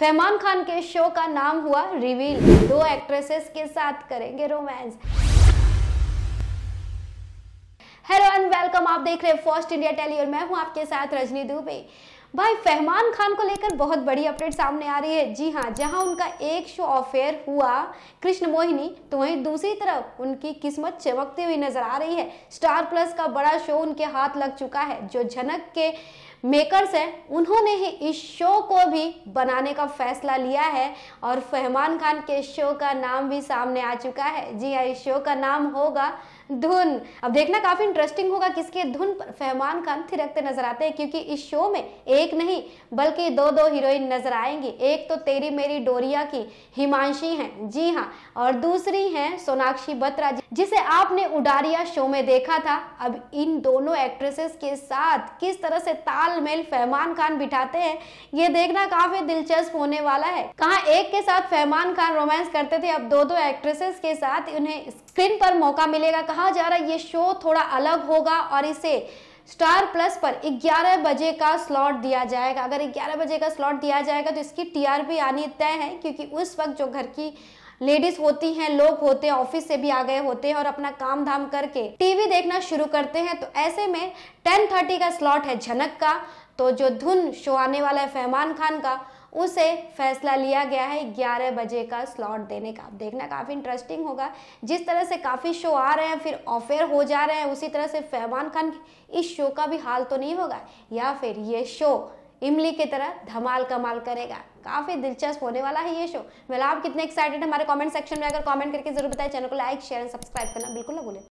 फहमान खान के शो का नाम हुआ रिवील दो एक्ट्रेसेस के साथ करेंगे रोमांस हेलो एंड वेलकम आप देख रहे हैं फर्स्ट इंडिया टेली और मैं हूं आपके साथ रजनी दुबे भाई फहमान खान को लेकर बहुत बड़ी अपडेट सामने आ रही है जी हाँ जहाँ उनका एक शो अफेयर हुआ कृष्ण मोहिनी तो वहीं दूसरी तरफ उनकी किस्मत चमकती हुई नजर आ रही है स्टार प्लस का बड़ा शो उनके हाथ लग चुका है जो झनक के मेकर्स हैं उन्होंने ही इस शो को भी बनाने का फैसला लिया है और फहमान खान के शो का नाम भी सामने आ चुका है जी हाँ इस शो का नाम होगा धुन अब देखना काफी इंटरेस्टिंग होगा किसके धुन पर फहमान खान थिरकते नजर आते हैं क्योंकि इस शो में एक नहीं बल्कि दो दो हीरोइन नजर आएंगी एक तो तेरी मेरी डोरिया की हिमांशी हैं जी हाँ और दूसरी हैं सोनाक्षी बत्रा जिसे आपने उडारिया शो में देखा था अब इन दोनों एक्ट्रेसेस के साथ किस तरह से ताल तालमेल फैमान खान बिठाते हैं ये देखना काफी दिलचस्प होने वाला है कहा एक के साथ फैमान खान रोमांस करते थे अब दो दो एक्ट्रेसेस के साथ उन्हें स्क्रीन पर मौका मिलेगा कहा जा रहा है ये शो थोड़ा अलग होगा और इसे स्टार प्लस पर 11 बजे का स्लॉट दिया जाएगा अगर 11 बजे का स्लॉट दिया जाएगा तो इसकी टीआरपी आनी तय है क्योंकि उस वक्त जो घर की लेडीज होती हैं लोग होते हैं ऑफिस से भी आ गए होते हैं और अपना काम धाम करके टीवी देखना शुरू करते हैं तो ऐसे में टेन थर्टी का स्लॉट है झनक का तो जो धुन शो आने वाला है फहमान खान का उसे फैसला लिया गया है 11 बजे का स्लॉट देने का देखना काफ़ी इंटरेस्टिंग होगा जिस तरह से काफ़ी शो आ रहे हैं फिर ऑफेयर हो जा रहे हैं उसी तरह से फैमान खान इस शो का भी हाल तो नहीं होगा या फिर ये शो इमली की तरह धमाल कमाल करेगा काफ़ी दिलचस्प होने वाला है ये शो मतलब आप कितने एक्साइटेड हमारे कमेंट सेक्शन में अगर कमेंट करके जरूर बताएं चैनल को लाइक शेयर एंड सब्सक्राइब करना बिल्कुल ना भूलें